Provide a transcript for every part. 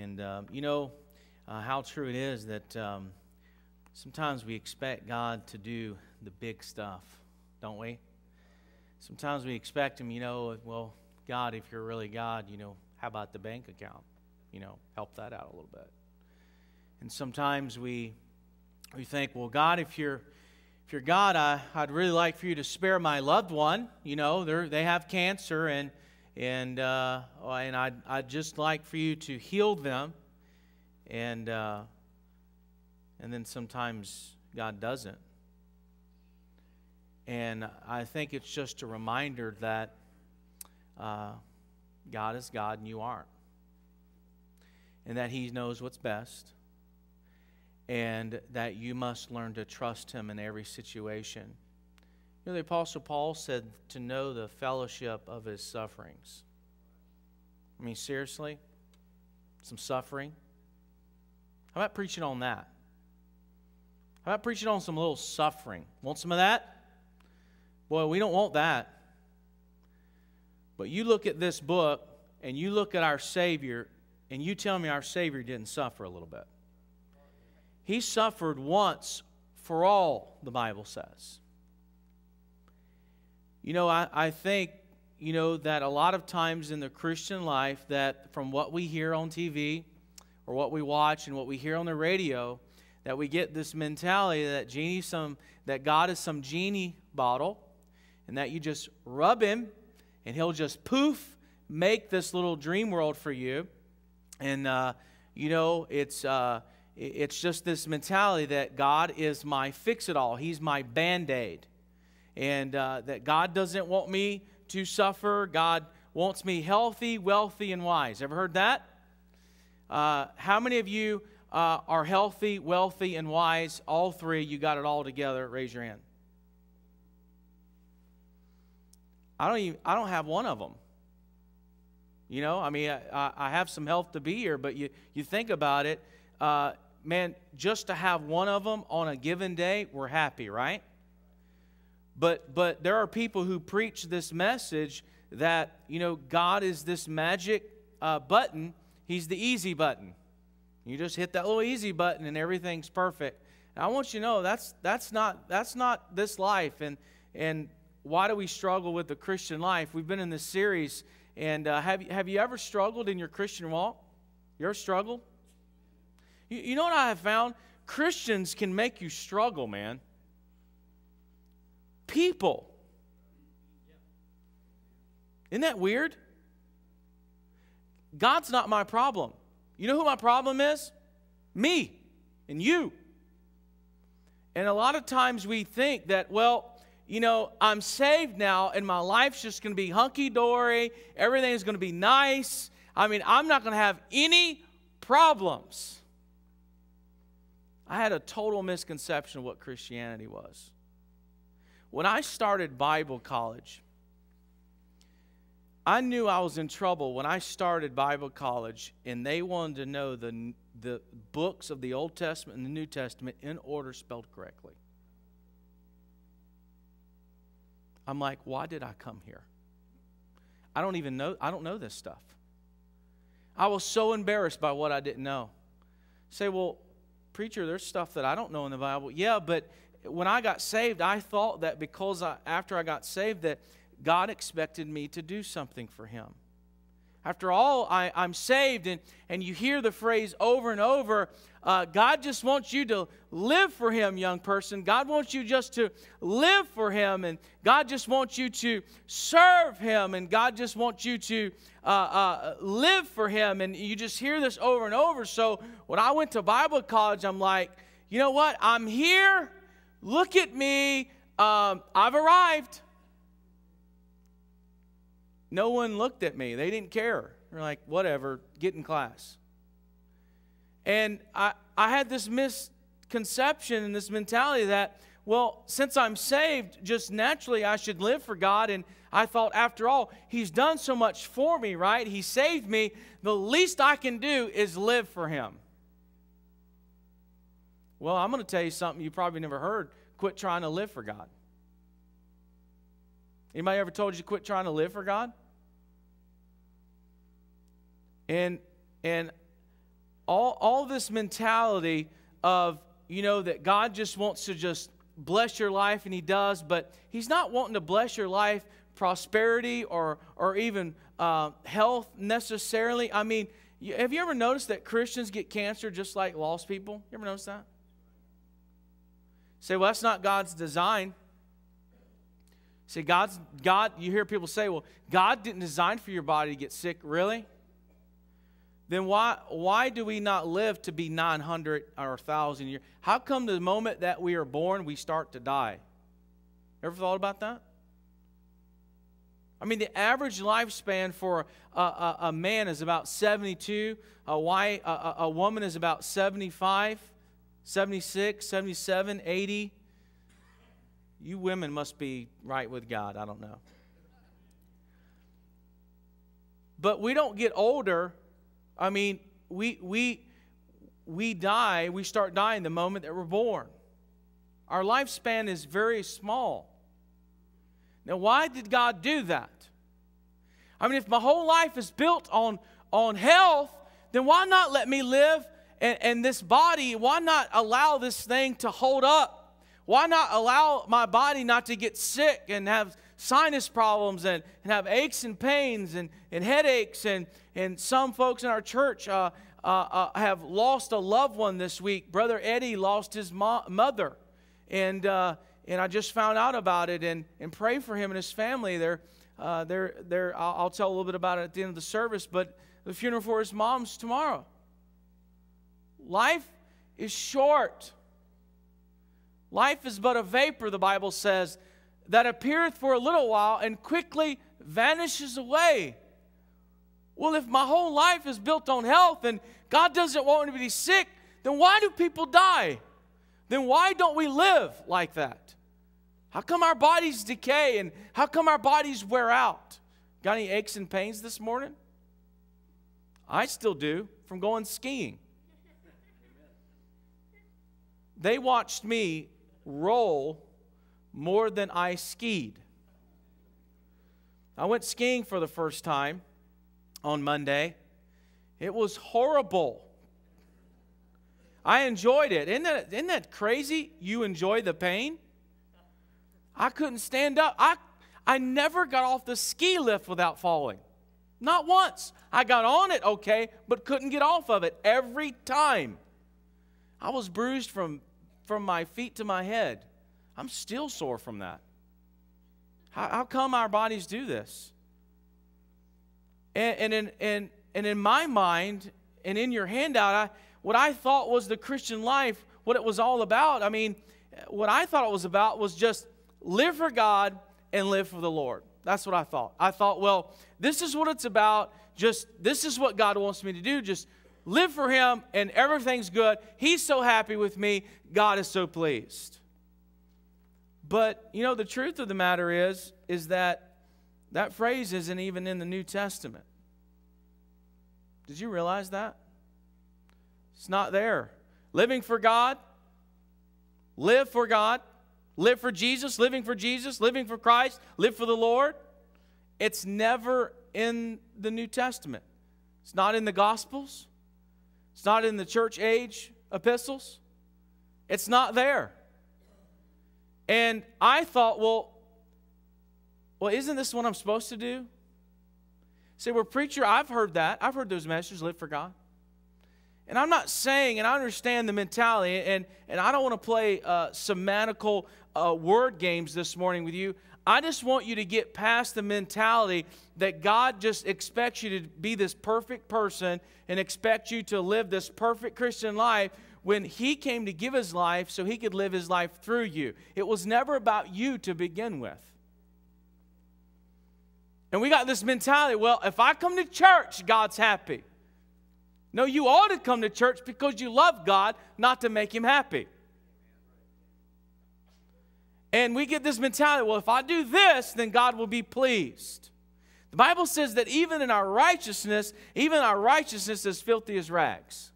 And uh, you know uh, how true it is that um, sometimes we expect God to do the big stuff, don't we? Sometimes we expect Him, you know, well, God, if you're really God, you know, how about the bank account? You know, help that out a little bit. And sometimes we we think, well, God, if you're if you're God, I, would really like for you to spare my loved one. You know, they they have cancer and and, uh, oh, and I'd, I'd just like for you to heal them. And, uh, and then sometimes God doesn't. And I think it's just a reminder that uh, God is God and you aren't. And that He knows what's best. And that you must learn to trust Him in every situation know, the Apostle Paul said to know the fellowship of his sufferings. I mean, seriously? Some suffering? How about preaching on that? How about preaching on some little suffering? Want some of that? Boy, we don't want that. But you look at this book and you look at our Savior and you tell me our Savior didn't suffer a little bit. He suffered once for all, the Bible says. You know, I, I think, you know, that a lot of times in the Christian life that from what we hear on TV or what we watch and what we hear on the radio, that we get this mentality that genie some that God is some genie bottle and that you just rub him and he'll just poof make this little dream world for you and uh, you know it's uh, it's just this mentality that God is my fix it all he's my band-aid and uh, that God doesn't want me to suffer. God wants me healthy, wealthy, and wise. Ever heard that? Uh, how many of you uh, are healthy, wealthy, and wise? All three, you got it all together. Raise your hand. I don't even, I don't have one of them. You know, I mean, I, I have some health to be here, but you, you think about it, uh, man, just to have one of them on a given day, we're happy, right? But, but there are people who preach this message that, you know, God is this magic uh, button, He's the easy button. You just hit that little easy button and everything's perfect. And I want you to know that's, that's, not, that's not this life. And, and why do we struggle with the Christian life? We've been in this series, and uh, have, you, have you ever struggled in your Christian walk? Your struggle. You, you know what I have found? Christians can make you struggle, man people. Isn't that weird? God's not my problem. You know who my problem is? Me and you. And a lot of times we think that, well, you know, I'm saved now and my life's just going to be hunky dory. Everything's going to be nice. I mean, I'm not going to have any problems. I had a total misconception of what Christianity was. When I started Bible college, I knew I was in trouble when I started Bible college and they wanted to know the, the books of the Old Testament and the New Testament in order spelled correctly. I'm like, why did I come here? I don't even know, I don't know this stuff. I was so embarrassed by what I didn't know. Say, well, preacher, there's stuff that I don't know in the Bible. Yeah, but when I got saved, I thought that because I, after I got saved, that God expected me to do something for Him. After all, I, am saved, and, and you hear the phrase over and over uh, God just wants you to live for Him, young person. God wants you just to live for Him, and God just wants you to serve Him, and God just wants you to uh, uh, live for Him. And you just hear this over and over. So when I went to Bible college, I'm like, you know what? I'm here Look at me. Um, I've arrived. No one looked at me. They didn't care. They're like, whatever, get in class. And I, I had this misconception and this mentality that, well, since I'm saved, just naturally I should live for God. And I thought, after all, He's done so much for me, right? He saved me. The least I can do is live for Him. Well, I'm going to tell you something you probably never heard. Quit trying to live for God. Anybody ever told you to quit trying to live for God? And and all all this mentality of you know that God just wants to just bless your life and he does, but he's not wanting to bless your life prosperity or or even uh, health necessarily. I mean, have you ever noticed that Christians get cancer just like lost people? You ever notice that? say, well, that's not God's design. See, God's God, you hear people say, well, God didn't design for your body to get sick, really? Then why why do we not live to be 900 or 1000 years? How come the moment that we are born we start to die? Ever thought about that? I mean, the average lifespan for a, a, a man is about 72, a, wife, a, a woman is about 75. 76, 77, 80. You women must be right with God. I don't know. But we don't get older. I mean, we, we, we die, we start dying the moment that we're born. Our lifespan is very small. Now, why did God do that? I mean, if my whole life is built on, on health, then why not let me live and, and this body, why not allow this thing to hold up? Why not allow my body not to get sick and have sinus problems and, and have aches and pains and, and headaches? And, and some folks in our church uh, uh, uh, have lost a loved one this week. Brother Eddie lost his mo mother. And, uh, and I just found out about it and, and pray for him and his family. They're, uh, they're, they're, I'll, I'll tell a little bit about it at the end of the service, but the funeral for his mom's tomorrow. Life is short. Life is but a vapor, the Bible says, that appeareth for a little while and quickly vanishes away. Well, if my whole life is built on health and God doesn't want me to be sick, then why do people die? Then why don't we live like that? How come our bodies decay and how come our bodies wear out? Got any aches and pains this morning? I still do from going skiing. They watched me roll more than I skied. I went skiing for the first time on Monday. It was horrible. I enjoyed it. Isn't that, isn't that crazy? You enjoy the pain? I couldn't stand up. I, I never got off the ski lift without falling. Not once. I got on it okay, but couldn't get off of it every time. I was bruised from from my feet to my head. I'm still sore from that. How, how come our bodies do this? And, and, in, and, and in my mind and in your handout, I, what I thought was the Christian life, what it was all about, I mean, what I thought it was about was just live for God and live for the Lord. That's what I thought. I thought, well, this is what it's about. Just this is what God wants me to do. Just live for Him, and everything's good. He's so happy with me. God is so pleased. But, you know, the truth of the matter is, is that that phrase isn't even in the New Testament. Did you realize that? It's not there. Living for God, live for God, live for Jesus, living for Jesus, living for Christ, live for the Lord. It's never in the New Testament. It's not in the Gospels. It's not in the church age epistles. It's not there. And I thought, well, well, isn't this what I'm supposed to do? Say, well, preacher, I've heard that. I've heard those messages, live for God. And I'm not saying, and I understand the mentality, and, and I don't want to play uh, semantical uh, word games this morning with you, I just want you to get past the mentality that God just expects you to be this perfect person and expects you to live this perfect Christian life when He came to give His life so He could live His life through you. It was never about you to begin with. And we got this mentality well, if I come to church, God's happy. No, you ought to come to church because you love God, not to make Him happy. And we get this mentality well, if I do this, then God will be pleased. The Bible says that even in our righteousness, even our righteousness is filthy as rags.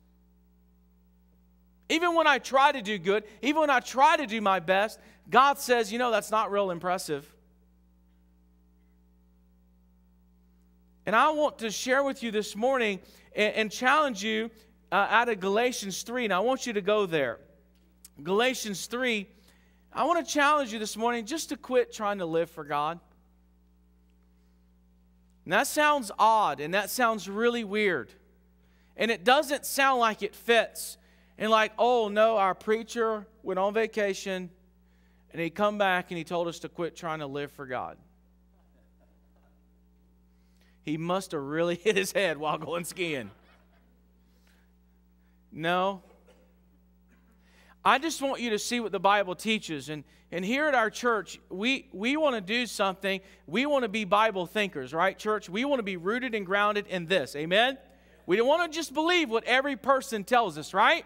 Even when I try to do good, even when I try to do my best, God says, you know, that's not real impressive. And I want to share with you this morning and, and challenge you uh, out of Galatians 3. And I want you to go there. Galatians 3 I want to challenge you this morning just to quit trying to live for God. And that sounds odd and that sounds really weird. And it doesn't sound like it fits. And like, oh no, our preacher went on vacation and he come back and he told us to quit trying to live for God. He must have really hit his head while going skiing. No, I just want you to see what the Bible teaches. And, and here at our church, we, we want to do something. We want to be Bible thinkers, right, church? We want to be rooted and grounded in this. Amen? We don't want to just believe what every person tells us, right?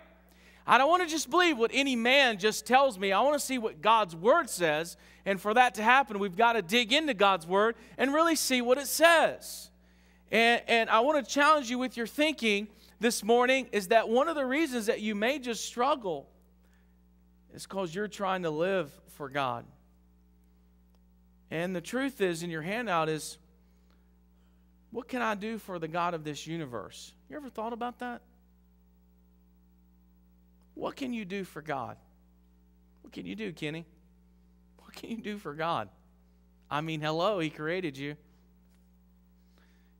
I don't want to just believe what any man just tells me. I want to see what God's Word says. And for that to happen, we've got to dig into God's Word and really see what it says. And, and I want to challenge you with your thinking this morning is that one of the reasons that you may just struggle it's because you're trying to live for God. And the truth is, in your handout, is what can I do for the God of this universe? You ever thought about that? What can you do for God? What can you do, Kenny? What can you do for God? I mean, hello, He created you.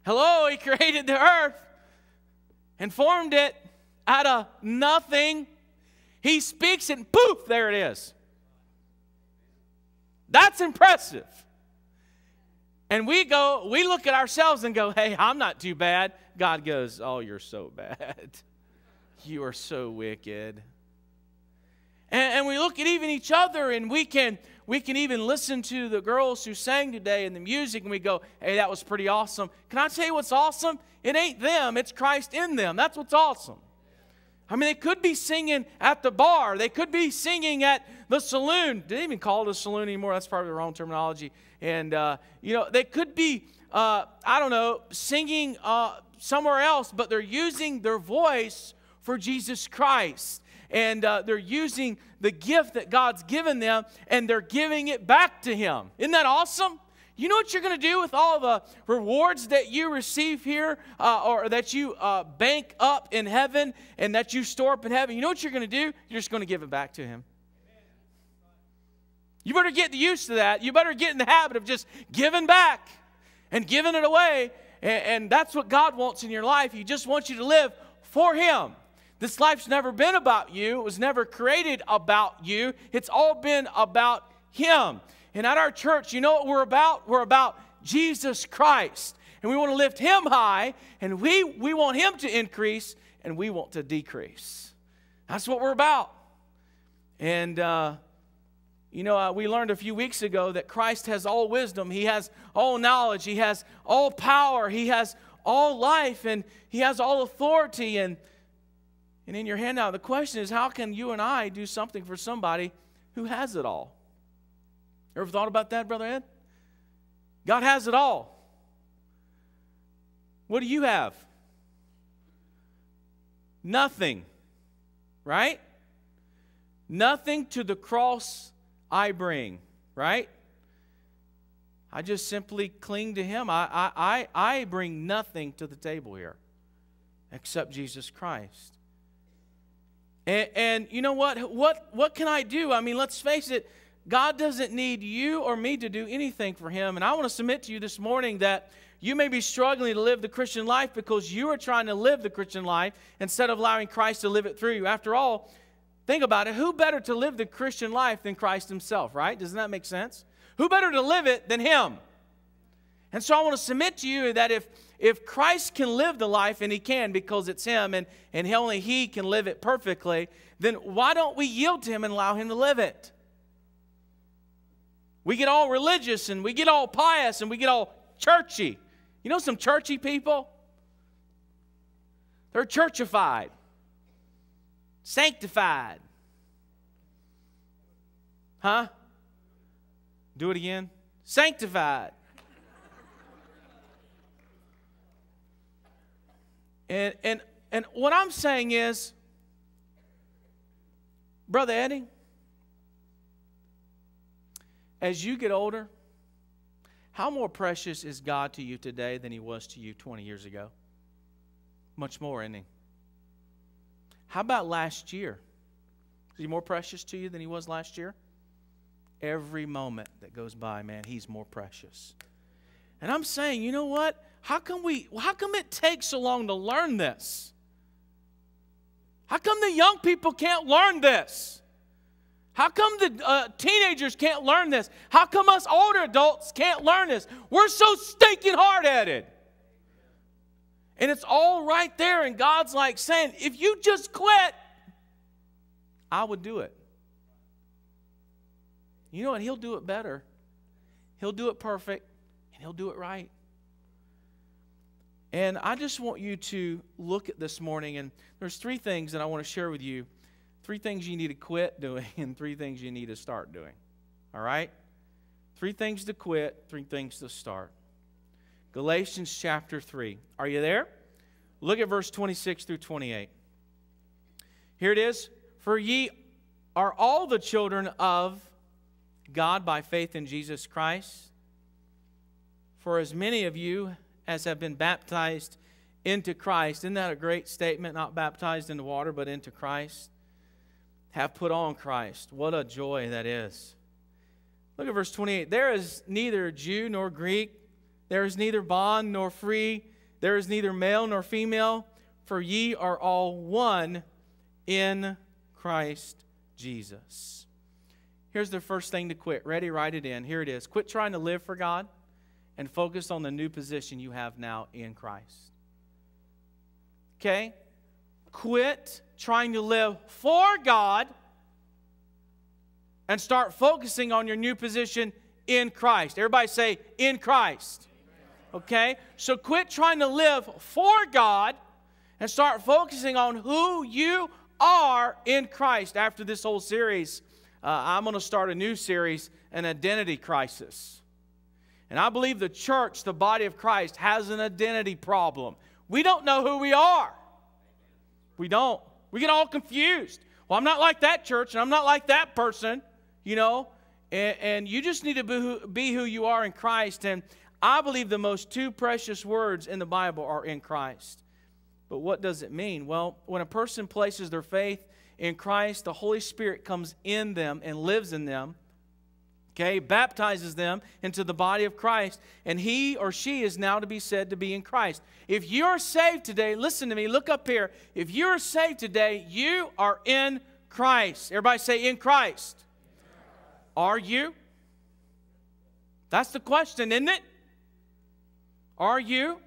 Hello, He created the earth and formed it out of nothing. He speaks and poof, there it is. That's impressive. And we go, we look at ourselves and go, hey, I'm not too bad. God goes, oh, you're so bad. You are so wicked. And, and, we look at even each other and we can we can even listen to the girls who sang today and the music and we go, hey, that was pretty awesome. Can I tell you what's awesome? It ain't them, it's Christ in them. That's what's awesome. I mean, they could be singing at the bar. They could be singing at the saloon. They didn't even call it a saloon anymore. That's probably the wrong terminology. And, uh, you know, they could be, uh, I don't know, singing uh, somewhere else, but they're using their voice for Jesus Christ. And uh, they're using the gift that God's given them and they're giving it back to Him. Isn't that awesome? You know what you're going to do with all the rewards that you receive here uh, or that you uh, bank up in heaven and that you store up in heaven? You know what you're going to do? You're just going to give it back to Him. You better get used to that. You better get in the habit of just giving back and giving it away. And, and that's what God wants in your life. He just wants you to live for Him. This life's never been about you, it was never created about you, it's all been about Him. And at our church, you know what we're about? We're about Jesus Christ. And we want to lift him high, and we, we want him to increase, and we want to decrease. That's what we're about. And, uh, you know, uh, we learned a few weeks ago that Christ has all wisdom, he has all knowledge, he has all power, he has all life, and he has all authority. And, and in your handout, the question is how can you and I do something for somebody who has it all? Ever thought about that, Brother Ed? God has it all. What do you have? Nothing, right? Nothing to the cross I bring, right? I just simply cling to Him. I, I, I, I bring nothing to the table here except Jesus Christ. And, and you know what? what? What can I do? I mean, let's face it God doesn't need you or me to do anything for Him. And I want to submit to you this morning that you may be struggling to live the Christian life because you are trying to live the Christian life instead of allowing Christ to live it through you. After all, think about it who better to live the Christian life than Christ Himself, right? Doesn't that make sense? Who better to live it than Him? And so I want to submit to you that if if Christ can live the life, and he can because it's him, and, and only he can live it perfectly, then why don't we yield to him and allow him to live it? We get all religious and we get all pious and we get all churchy. You know some churchy people? They're churchified, sanctified. Huh? Do it again. Sanctified. and, and, and what I'm saying is, Brother Eddie, as you get older, how more precious is God to you today than he was to you 20 years ago? Much more, isn't he? How about last year? Is he more precious to you than he was last year? Every moment that goes by, man, he's more precious. And I'm saying, you know what? How come we how come it takes so long to learn this? How come the young people can't learn this? How come the uh, teenagers can't learn this? How come us older adults can't learn this? We're so stinking hard headed. And it's all right there. And God's like saying, if you just quit, I would do it. You know what? He'll do it better. He'll do it perfect and he'll do it right. And I just want you to look at this morning, and there's three things that I want to share with you Three things you need to quit doing and three things you need to start doing. All right? Three things to quit, three things to start. Galatians chapter 3. Are you there? Look at verse 26 through 28. Here it is For ye are all the children of God by faith in Jesus Christ. For as many of you as have been baptized into Christ, isn't that a great statement? Not baptized into water, but into Christ have put on Christ. What a joy that is. Look at verse 28. There is neither Jew nor Greek, there is neither bond nor free, there is neither male nor female, for ye are all one in Christ Jesus. Here's the first thing to quit. Ready? Write it in. Here it is. Quit trying to live for God and focus on the new position you have now in Christ. Okay? Quit trying to live for God and start focusing on your new position in Christ. Everybody say, in Christ. Okay? So quit trying to live for God and start focusing on who you are in Christ. After this whole series, uh, I'm going to start a new series, An Identity Crisis. And I believe the church, the body of Christ, has an identity problem. We don't know who we are. We don't. We get all confused. Well, I'm not like that church, and I'm not like that person, you know. And, and you just need to be who, be who you are in Christ. And I believe the most two precious words in the Bible are in Christ. But what does it mean? Well, when a person places their faith in Christ, the Holy Spirit comes in them and lives in them okay, baptizes them into the body of Christ, and he or she is now to be said to be in Christ. If you're saved today, listen to me, look up here. If you're saved today, you are in Christ. Everybody say, in Christ. Are you? That's the question, isn't it? Are you?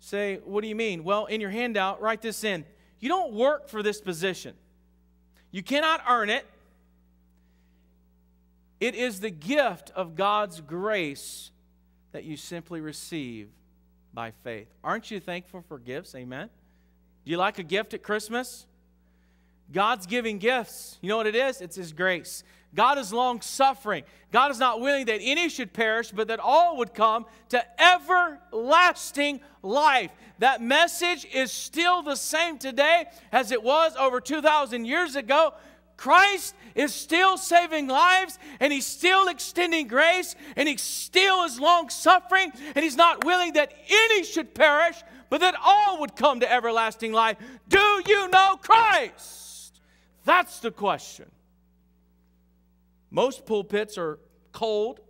Say, what do you mean? Well, in your handout, write this in. You don't work for this position. You cannot earn it. It is the gift of God's grace that you simply receive by faith. Aren't you thankful for gifts? Amen. Do you like a gift at Christmas? God's giving gifts. You know what it is? It's His grace. God is long suffering. God is not willing that any should perish, but that all would come to everlasting life. That message is still the same today as it was over 2,000 years ago. Christ is still saving lives and he's still extending grace and he still is long suffering and he's not willing that any should perish, but that all would come to everlasting life. Do you know Christ? That's the question. Most pulpits are cold,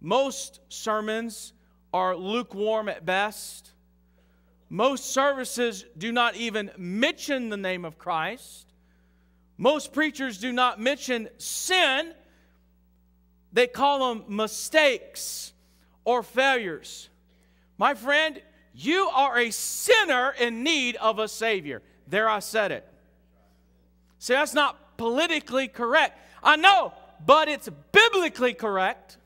most sermons are lukewarm at best, most services do not even mention the name of Christ. Most preachers do not mention sin, they call them mistakes or failures. My friend, you are a sinner in need of a Savior. There I said it. See, that's not politically correct. I know, but it's biblically correct.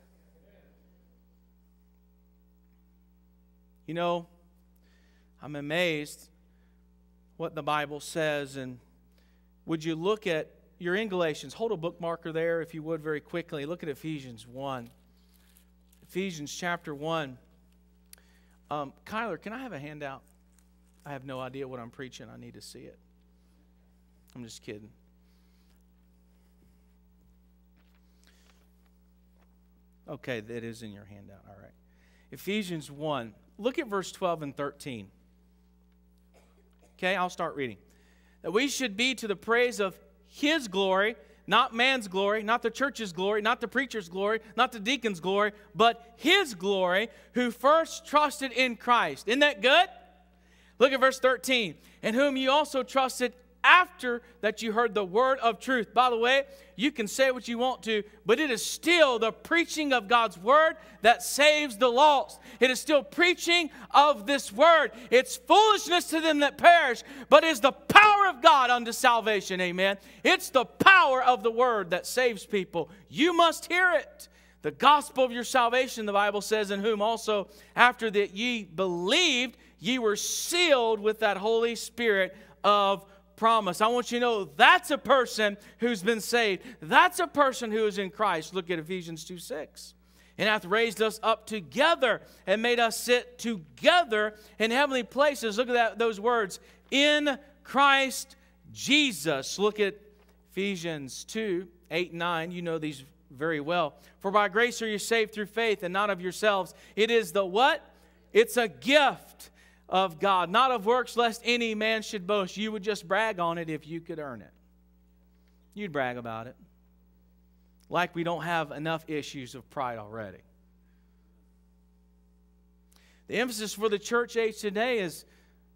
You know, I'm amazed what the Bible says and would you look at you're in Galatians. Hold a bookmarker there, if you would, very quickly. Look at Ephesians 1. Ephesians chapter 1. Um, Kyler, can I have a handout? I have no idea what I'm preaching. I need to see it. I'm just kidding. Okay, that is in your handout. All right. Ephesians 1. Look at verse 12 and 13. Okay, I'll start reading that we should be to the praise of His glory, not man's glory, not the church's glory, not the preacher's glory, not the deacon's glory, but His glory who first trusted in Christ. Isn't that good? Look at verse 13. In whom you also trusted after that you heard the word of truth. By the way, you can say what you want to, but it is still the preaching of God's word that saves the lost. It is still preaching of this word. It's foolishness to them that perish, but is the power of God unto salvation. Amen. It's the power of the word that saves people. You must hear it. The gospel of your salvation, the Bible says, in whom also after that ye believed, ye were sealed with that Holy Spirit of promise. I want you to know that's a person who's been saved. That's a person who is in Christ. Look at Ephesians 2 6. And hath raised us up together and made us sit together in heavenly places. Look at that, those words. In Christ Jesus. Look at Ephesians 2 8 9. You know these very well. For by grace are you saved through faith and not of yourselves. It is the what? It's a gift of God, not of works, lest any man should boast. You would just brag on it if you could earn it. You'd brag about it. Like we don't have enough issues of pride already. The emphasis for the church age today is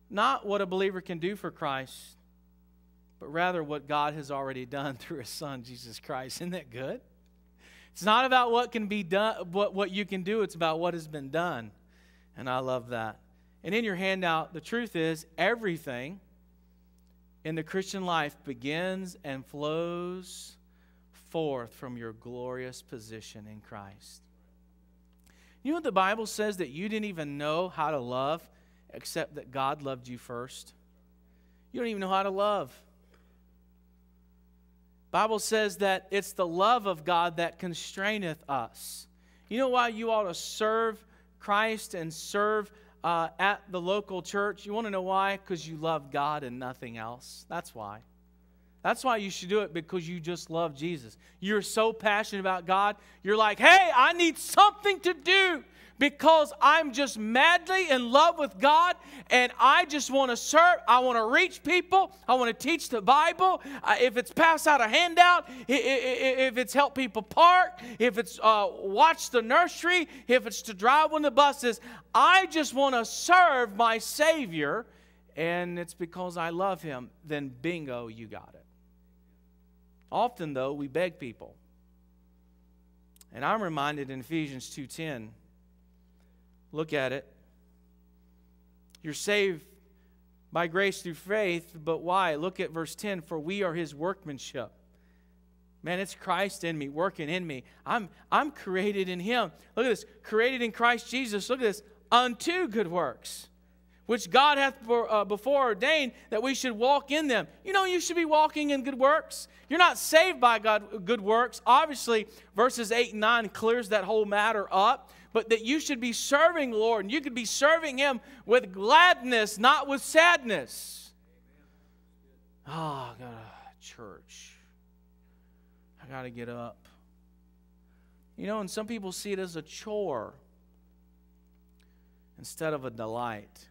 not what a believer can do for Christ, but rather what God has already done through his son, Jesus Christ. Isn't that good? It's not about what can be done, what, what you can do, it's about what has been done. And I love that. And in your handout, the truth is everything in the Christian life begins and flows forth from your glorious position in Christ. You know what the Bible says that you didn't even know how to love except that God loved you first? You don't even know how to love. Bible says that it's the love of God that constraineth us. You know why you ought to serve Christ and serve uh, at the local church. You want to know why? Because you love God and nothing else. That's why. That's why you should do it because you just love Jesus. You're so passionate about God. You're like, hey, I need something to do because I'm just madly in love with God and I just want to serve. I want to reach people. I want to teach the Bible. Uh, if it's pass out a handout, if it's help people park, if it's uh, watch the nursery, if it's to drive on the buses, I just want to serve my Savior and it's because I love Him. Then bingo, you got it. Often, though, we beg people. And I'm reminded in Ephesians 2:10 Look at it. You're saved by grace through faith, but why? Look at verse 10 for we are his workmanship. Man, it's Christ in me, working in me. I'm, I'm created in him. Look at this created in Christ Jesus. Look at this unto good works, which God hath for, uh, before ordained that we should walk in them. You know, you should be walking in good works. You're not saved by God, good works. Obviously, verses 8 and 9 clears that whole matter up but that you should be serving Lord and you could be serving Him with gladness, not with sadness. Oh, ah, God, church. I got to get up. You know, and some people see it as a chore instead of a delight.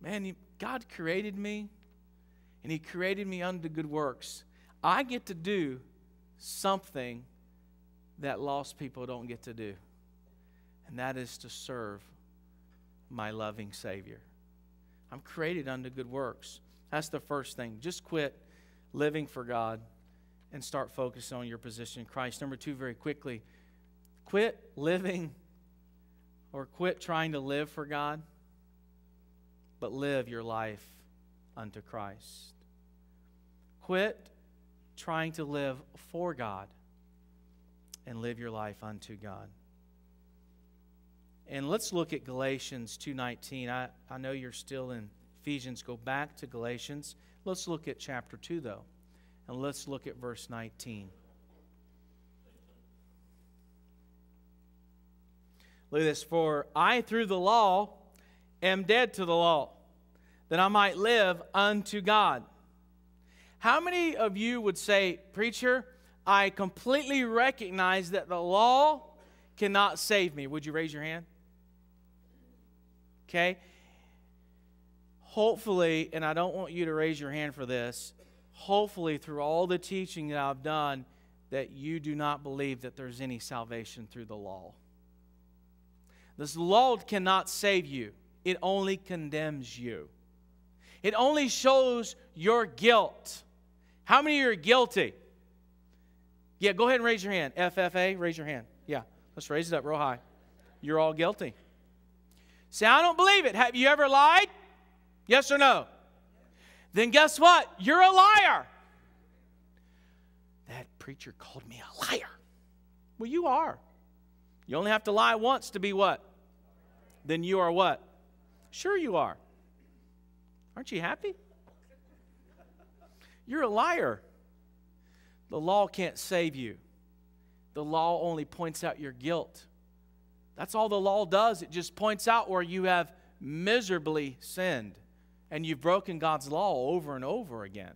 Man, God created me, and He created me unto good works. I get to do something that lost people don't get to do and that is to serve my loving Savior. I'm created unto good works. That's the first thing. Just quit living for God and start focusing on your position in Christ. Number two, very quickly, quit living or quit trying to live for God, but live your life unto Christ. Quit trying to live for God and live your life unto God. And let's look at Galatians 2.19. I, I know you're still in Ephesians. Go back to Galatians. Let's look at chapter 2, though. And let's look at verse 19. Look at this. For I, through the law, am dead to the law, that I might live unto God. How many of you would say, Preacher, I completely recognize that the law cannot save me? Would you raise your hand? Okay? Hopefully, and I don't want you to raise your hand for this, hopefully, through all the teaching that I've done, that you do not believe that there's any salvation through the law. This law cannot save you, it only condemns you. It only shows your guilt. How many are guilty? Yeah, go ahead and raise your hand. FFA, raise your hand. Yeah, let's raise it up real high. You're all guilty. Say, I don't believe it. Have you ever lied? Yes or no? Then guess what? You're a liar. That preacher called me a liar. Well, you are. You only have to lie once to be what? Then you are what? Sure, you are. Aren't you happy? You're a liar. The law can't save you, the law only points out your guilt. That's all the law does. It just points out where you have miserably sinned and you've broken God's law over and over again.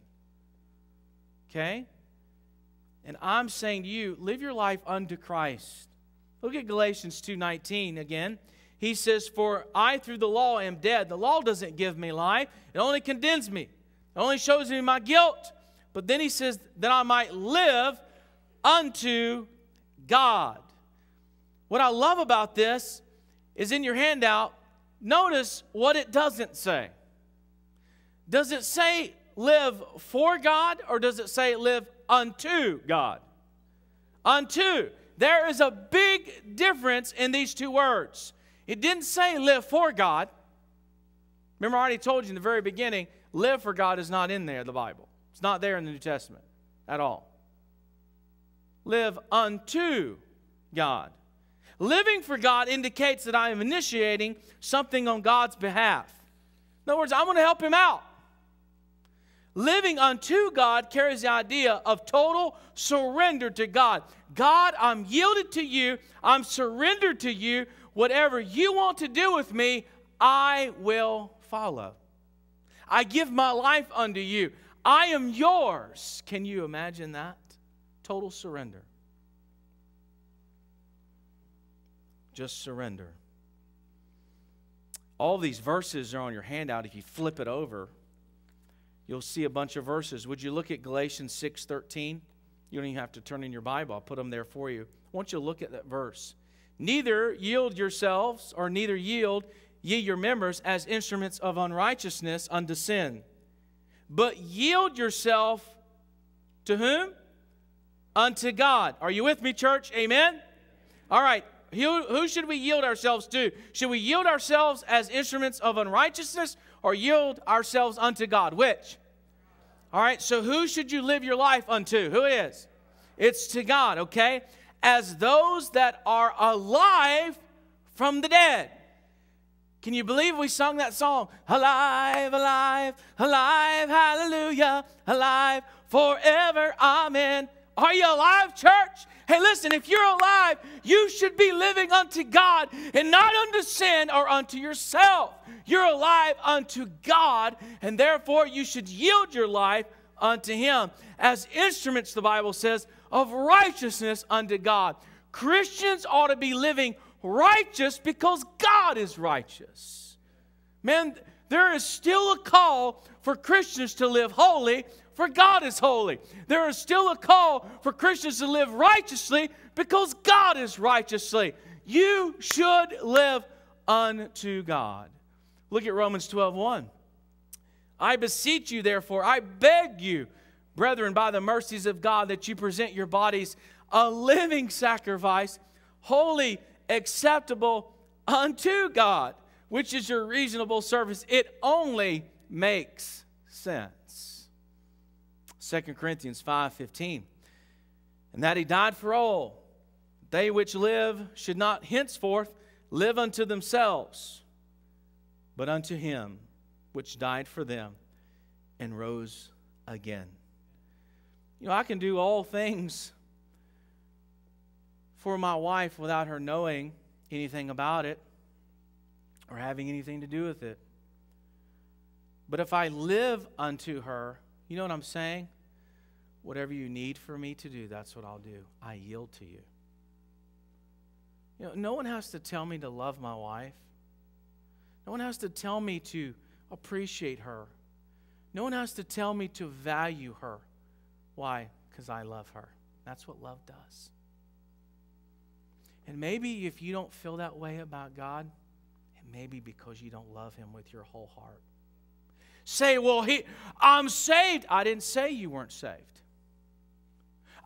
Okay? And I'm saying to you, live your life unto Christ. Look at Galatians 2:19 again. He says, "For I through the law am dead. The law doesn't give me life. It only condemns me. It only shows me my guilt." But then he says, "That I might live unto God." What I love about this is in your handout, notice what it doesn't say. Does it say live for God or does it say live unto God? Unto. There is a big difference in these two words. It didn't say live for God. Remember, I already told you in the very beginning, live for God is not in there, the Bible. It's not there in the New Testament at all. Live unto God. Living for God indicates that I am initiating something on God's behalf. In other words, i want to help him out. Living unto God carries the idea of total surrender to God. God, I'm yielded to you. I'm surrendered to you. Whatever you want to do with me, I will follow. I give my life unto you. I am yours. Can you imagine that? Total surrender. Just surrender. All these verses are on your handout. If you flip it over, you'll see a bunch of verses. Would you look at Galatians 6:13? You don't even have to turn in your Bible. I'll put them there for you. I want you to look at that verse. Neither yield yourselves, or neither yield ye your members as instruments of unrighteousness unto sin. But yield yourself to whom? Unto God. Are you with me, church? Amen? All right, who, who should we yield ourselves to? Should we yield ourselves as instruments of unrighteousness or yield ourselves unto God? Which? All right, so who should you live your life unto? Who is? It's to God, okay? As those that are alive from the dead. Can you believe we sung that song? Alive, alive, alive, hallelujah, alive forever, amen. Are you alive, church? Hey, listen, if you're alive, you should be living unto God and not unto sin or unto yourself. You're alive unto God, and therefore you should yield your life unto Him as instruments, the Bible says, of righteousness unto God. Christians ought to be living righteous because God is righteous. Man, there is still a call for Christians to live holy, for God is holy. There is still a call for Christians to live righteously because God is righteously. You should live unto God. Look at Romans 12:1. I beseech you therefore, I beg you, brethren, by the mercies of God that you present your bodies a living sacrifice, holy, acceptable unto God which is your reasonable service, it only makes sense. 2 Corinthians 5:15. And that he died for all. They which live should not henceforth live unto themselves, but unto him which died for them and rose again. You know, I can do all things for my wife without her knowing anything about it or having anything to do with it. But if I live unto her, you know what I'm saying? Whatever you need for me to do, that's what I'll do. I yield to you. You know, no one has to tell me to love my wife. No one has to tell me to appreciate her. No one has to tell me to value her. Why? Because I love her. That's what love does. And maybe if you don't feel that way about God, maybe because you don't love Him with your whole heart. Say, well, he, I'm saved. I didn't say you weren't saved.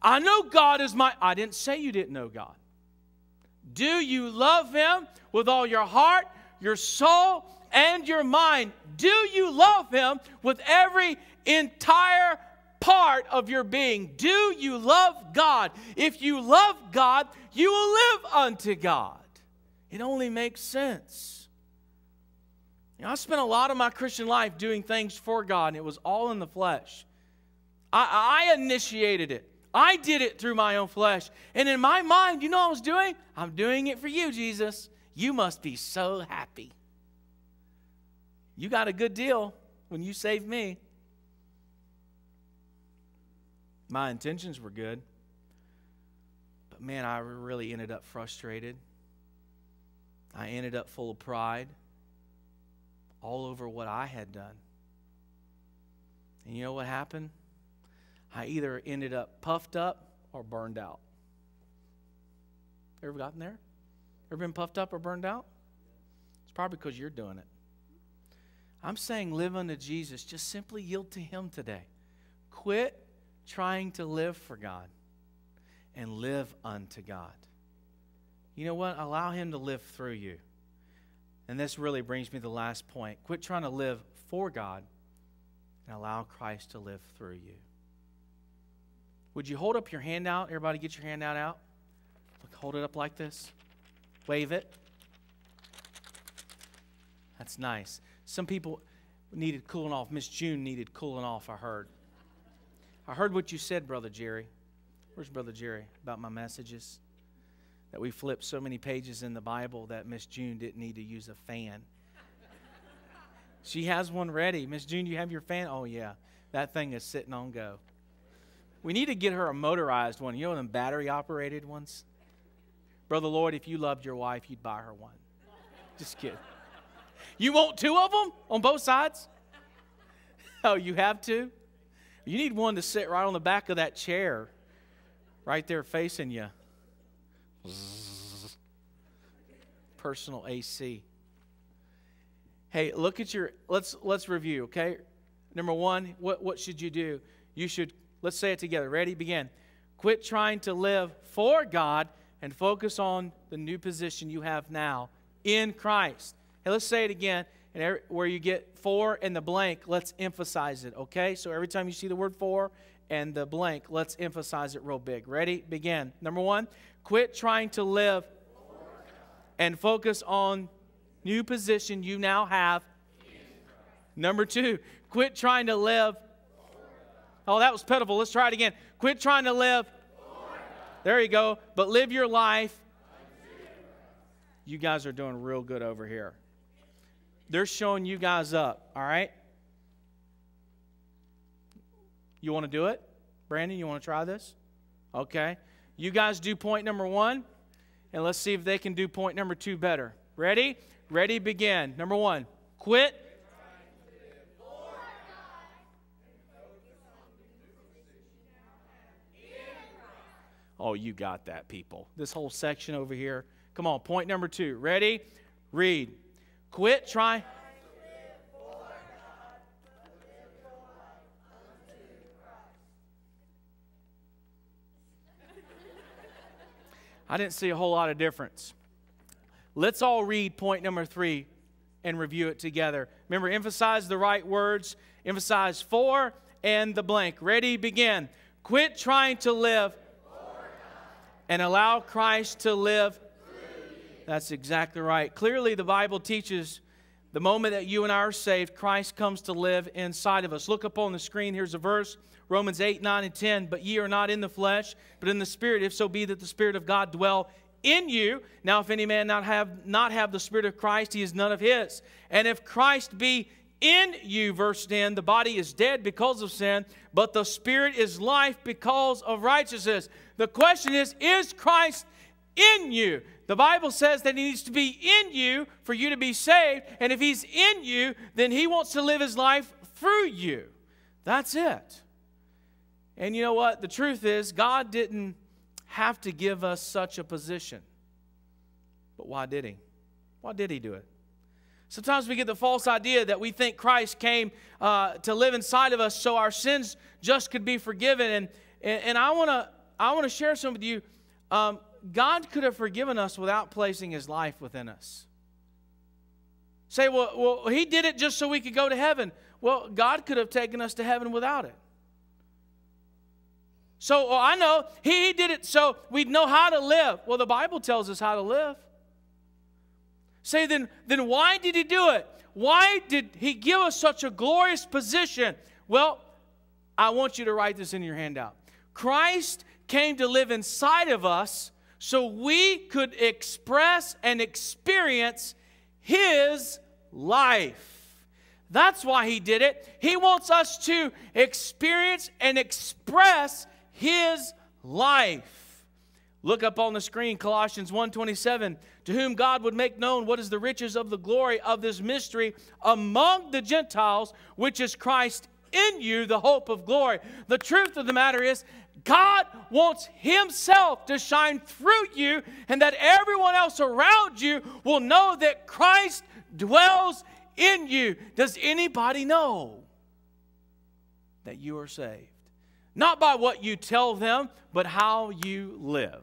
I know God is my, I didn't say you didn't know God. Do you love Him with all your heart, your soul, and your mind? Do you love Him with every entire part of your being? Do you love God? If you love God, you will live unto God. It only makes sense. You know, I spent a lot of my Christian life doing things for God, and it was all in the flesh. I, I initiated it. I did it through my own flesh. And in my mind, you know what I was doing? I'm doing it for you, Jesus. You must be so happy. You got a good deal when you saved me. My intentions were good. But man, I really ended up frustrated. I ended up full of pride all over what I had done. And you know what happened? I either ended up puffed up or burned out. Ever gotten there? Ever been puffed up or burned out? It's probably because you're doing it. I'm saying live unto Jesus. Just simply yield to Him today. Quit trying to live for God and live unto God. You know what? Allow Him to live through you. And this really brings me to the last point. Quit trying to live for God and allow Christ to live through you. Would you hold up your hand out? Everybody get your out. out. Look, hold it up like this. Wave it. That's nice. Some people needed cooling off. Miss June needed cooling off, I heard. I heard what you said, Brother Jerry. Where's Brother Jerry about my messages? that we flipped so many pages in the Bible that Miss June didn't need to use a fan. she has one ready. Miss June, you have your fan? Oh, yeah. That thing is sitting on go. We need to get her a motorized one. You know, them battery operated ones? Brother Lloyd, if you loved your wife, you'd buy her one. Just kidding. You want two of them on both sides? Oh, you have two? You need one to sit right on the back of that chair, right there facing you. Personal AC. Hey, look at your let's let's review, okay? Number 1, what what should you do? You should let's say it together. Ready? Begin. Quit trying to live for God and focus on the new position you have now in Christ. Hey, let's say it again. And where you get for and the blank, let's emphasize it, okay? So every time you see the word for and the blank, let's emphasize it real big. Ready? Begin. Number one, Quit trying to live and focus on new position you now have. Number two, quit trying to live. Oh, that was pitiful. Let's try it again. Quit trying to live. There you go. But live your life. You guys are doing real good over here. They're showing you guys up, all right? You want to do it? Brandon, you want to try this? Okay. You guys do point number one, and let's see if they can do point number two better. Ready? Ready, begin. Number one, quit. Oh, you got that, people. This whole section over here. Come on, point number two. Ready? Read. Quit trying. I didn't see a whole lot of difference. Let's all read point number three and review it together. Remember, emphasize the right words, emphasize for and the blank. Ready, begin. Quit trying to live and allow Christ to live. That's exactly right. Clearly, the Bible teaches the moment that you and I are saved, Christ comes to live inside of us. Look up on the screen. Here's a verse Romans 8, 9, and 10. But ye are not in the flesh, but in the Spirit, if so be that the Spirit of God dwell in you. Now, if any man not have, not have the Spirit of Christ, he is none of his. And if Christ be in you, verse 10, the body is dead because of sin, but the Spirit is life because of righteousness. The question is, is Christ in you? The Bible says that he needs to be in you for you to be saved. And if he's in you, then he wants to live his life through you. That's it. And you know what? The truth is, God didn't have to give us such a position. But why did he? Why did he do it? Sometimes we get the false idea that we think Christ came uh, to live inside of us so our sins just could be forgiven. And, and, and I want to I wanna share some with you. Um, God could have forgiven us without placing his life within us. Say, well, well, he did it just so we could go to heaven. Well, God could have taken us to heaven without it. So well, I know he, he did it so we'd know how to live. Well, the Bible tells us how to live. Say, then, then why did he do it? Why did he give us such a glorious position? Well, I want you to write this in your handout. Christ came to live inside of us so we could express and experience His life. That's why He did it. He wants us to experience and express His life. Look up on the screen Colossians one twenty-seven: to whom God would make known what is the riches of the glory of this mystery among the Gentiles which is Christ in you the hope of glory. The truth of the matter is God wants Himself to shine through you and that everyone else around you will know that Christ dwells in you. Does anybody know that you are saved? Not by what you tell them, but how you live.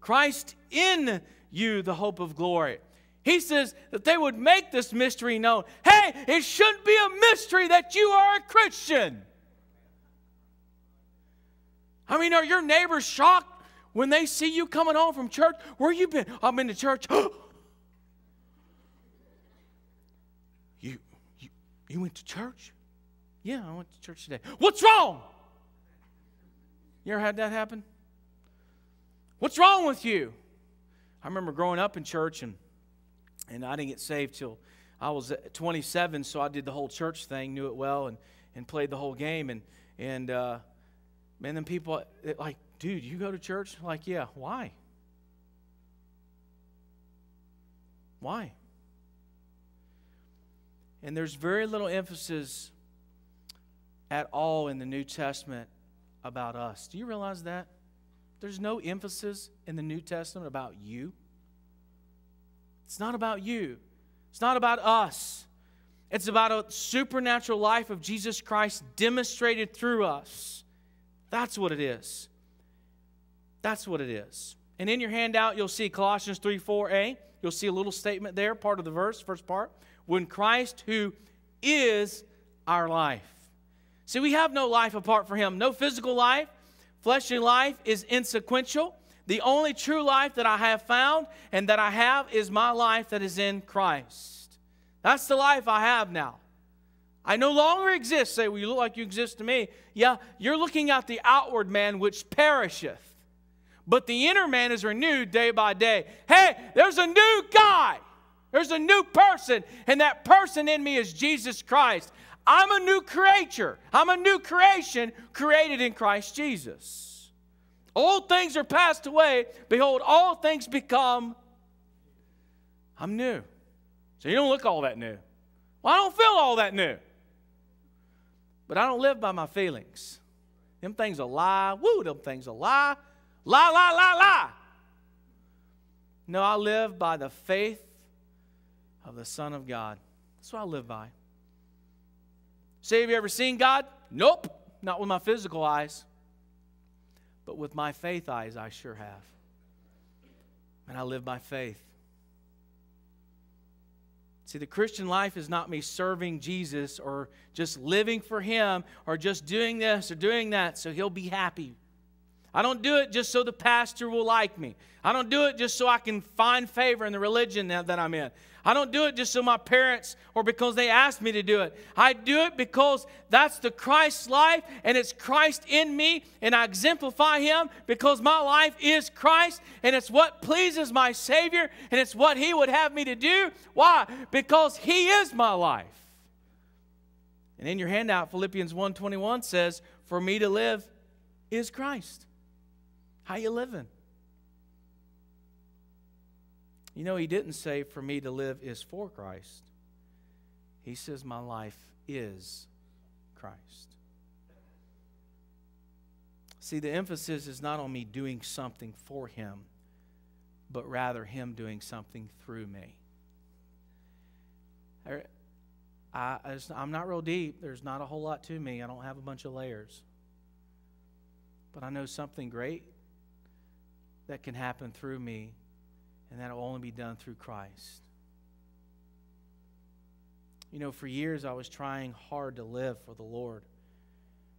Christ in you, the hope of glory. He says that they would make this mystery known. Hey, it shouldn't be a mystery that you are a Christian. I mean, are your neighbors shocked when they see you coming home from church? Where you been? I'm in the church. you, you, you went to church? Yeah, I went to church today. What's wrong? You ever had that happen? What's wrong with you? I remember growing up in church and and I didn't get saved till I was 27, so I did the whole church thing, knew it well, and and played the whole game and and uh, Man, then people like, dude, you go to church? Like, yeah, why? Why? And there's very little emphasis at all in the New Testament about us. Do you realize that? There's no emphasis in the New Testament about you. It's not about you, it's not about us. It's about a supernatural life of Jesus Christ demonstrated through us. That's what it is. That's what it is. And in your handout, you'll see Colossians 3 4a. You'll see a little statement there, part of the verse, first part. When Christ, who is our life. See, we have no life apart from Him, no physical life. Fleshly life is insequential. The only true life that I have found and that I have is my life that is in Christ. That's the life I have now. I no longer exist. Say, well, you look like you exist to me. Yeah, you're looking at the outward man which perisheth, but the inner man is renewed day by day. Hey, there's a new guy, there's a new person, and that person in me is Jesus Christ. I'm a new creature, I'm a new creation created in Christ Jesus. Old things are passed away. Behold, all things become. I'm new. So you don't look all that new. Well, I don't feel all that new. But I don't live by my feelings. Them things a lie. Woo, them things a lie. Lie, lie, lie, lie. No, I live by the faith of the Son of God. That's what I live by. Say, have you ever seen God? Nope, not with my physical eyes. But with my faith eyes, I sure have. And I live by faith. See, the Christian life is not me serving Jesus or just living for Him or just doing this or doing that so He'll be happy. I don't do it just so the pastor will like me. I don't do it just so I can find favor in the religion that, that I'm in. I don't do it just so my parents or because they asked me to do it. I do it because that's the Christ life and it's Christ in me and I exemplify Him because my life is Christ and it's what pleases my Savior and it's what He would have me to do. Why? Because He is my life. And in your handout, Philippians 1.21 says, For me to live is Christ. How you living? You know, he didn't say for me to live is for Christ. He says my life is Christ. See, the emphasis is not on me doing something for him, but rather him doing something through me. I, am not real deep. There's not a whole lot to me. I don't have a bunch of layers. But I know something great that can happen through me, and that will only be done through Christ. You know, for years I was trying hard to live for the Lord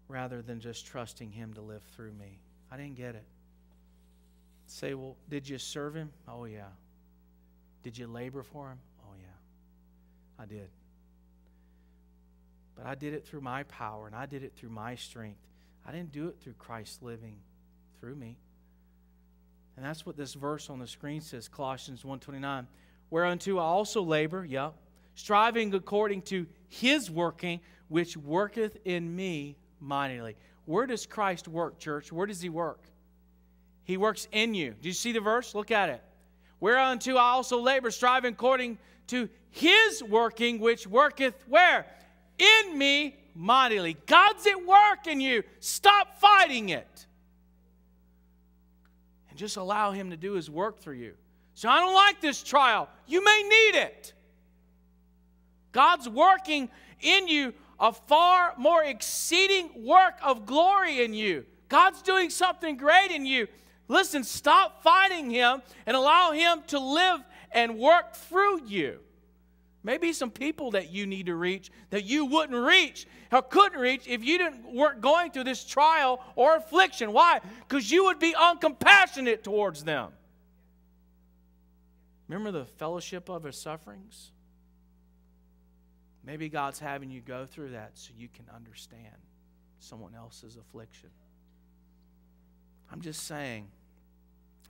rather than just trusting Him to live through me. I didn't get it. Say, well, did you serve Him? Oh, yeah. Did you labor for Him? Oh, yeah. I did. But I did it through my power and I did it through my strength. I didn't do it through Christ living through me. And that's what this verse on the screen says, Colossians 1.29. Whereunto I also labor, yep, striving according to his working, which worketh in me mightily. Where does Christ work, church? Where does he work? He works in you. Do you see the verse? Look at it. Whereunto I also labor, striving according to his working, which worketh where? In me mightily. God's at work in you. Stop fighting it. Just allow Him to do His work through you. So I don't like this trial. You may need it. God's working in you a far more exceeding work of glory in you. God's doing something great in you. Listen, stop fighting Him and allow Him to live and work through you. Maybe some people that you need to reach that you wouldn't reach or uh, couldn't reach if you didn't, weren't going through this trial or affliction. Why? Because you would be uncompassionate towards them. Remember the fellowship of his sufferings? Maybe God's having you go through that so you can understand someone else's affliction. I'm just saying,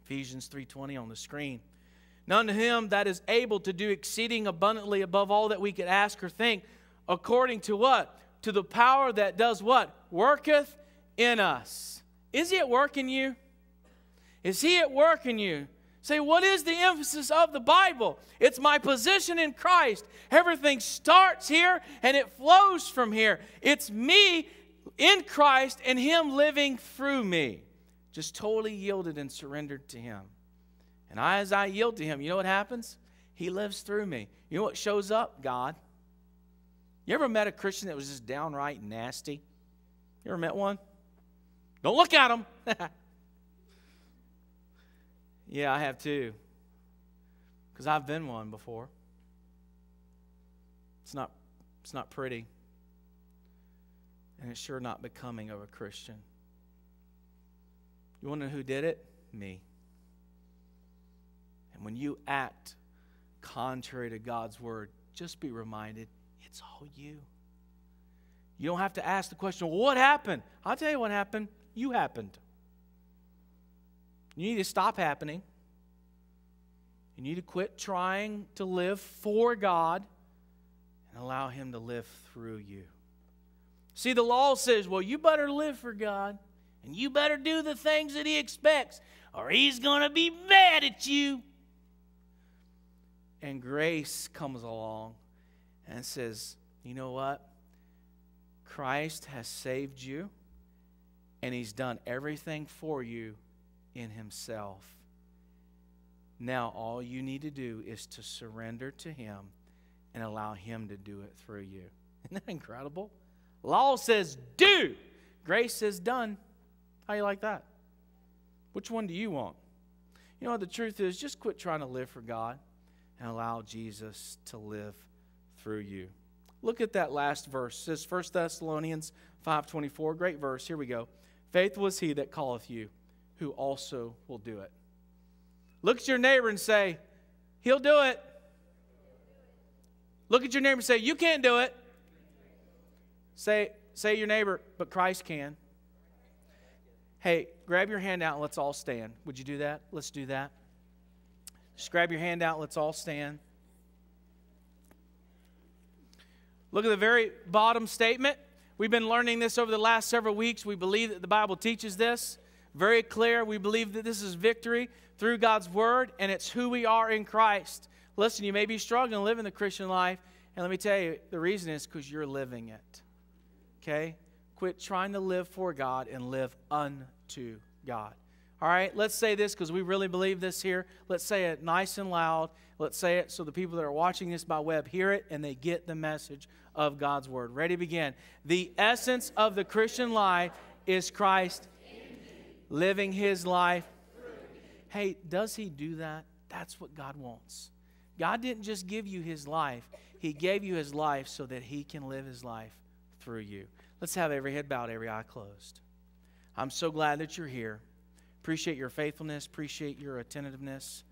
Ephesians 3:20 on the screen. None to him that is able to do exceeding abundantly above all that we could ask or think, according to what? To the power that does what? Worketh in us. Is he at work in you? Is he at work in you? Say, what is the emphasis of the Bible? It's my position in Christ. Everything starts here and it flows from here. It's me in Christ and Him living through me. Just totally yielded and surrendered to Him. And I, as I yield to him, you know what happens? He lives through me. You know what shows up? God. You ever met a Christian that was just downright nasty? You ever met one? Don't look at him. yeah, I have too. Because I've been one before. It's not, it's not pretty. And it's sure not becoming of a Christian. You want to know who did it? Me. And when you act contrary to God's word, just be reminded it's all you. You don't have to ask the question, what happened? I'll tell you what happened. You happened. You need to stop happening. You need to quit trying to live for God and allow Him to live through you. See, the law says, well, you better live for God and you better do the things that He expects, or He's going to be mad at you and grace comes along and says, You know what? Christ has saved you, and He's done everything for you in Himself. Now, all you need to do is to surrender to Him and allow Him to do it through you. Isn't that incredible? Law says, Do. Grace says, Done. How you like that? Which one do you want? You know what the truth is? Just quit trying to live for God and allow Jesus to live through you. Look at that last verse. says 1 Thessalonians 5:24, great verse. Here we go. Faith was he that calleth you, who also will do it. Look at your neighbor and say, he'll do it. Look at your neighbor and say, you can't do it. Say say your neighbor, but Christ can. Hey, grab your hand out and let's all stand. Would you do that? Let's do that. Just grab your hand out. Let's all stand. Look at the very bottom statement. We've been learning this over the last several weeks. We believe that the Bible teaches this. Very clear. We believe that this is victory through God's word, and it's who we are in Christ. Listen, you may be struggling living the Christian life, and let me tell you, the reason is because you're living it. Okay? Quit trying to live for God and live unto God. All right, let's say this because we really believe this here. Let's say it nice and loud. Let's say it so the people that are watching this by web hear it and they get the message of God's word. Ready, begin. The essence of the Christian life is Christ living his life. Hey, does he do that? That's what God wants. God didn't just give you his life, he gave you his life so that he can live his life through you. Let's have every head bowed, every eye closed. I'm so glad that you're here. Appreciate your faithfulness. Appreciate your attentiveness.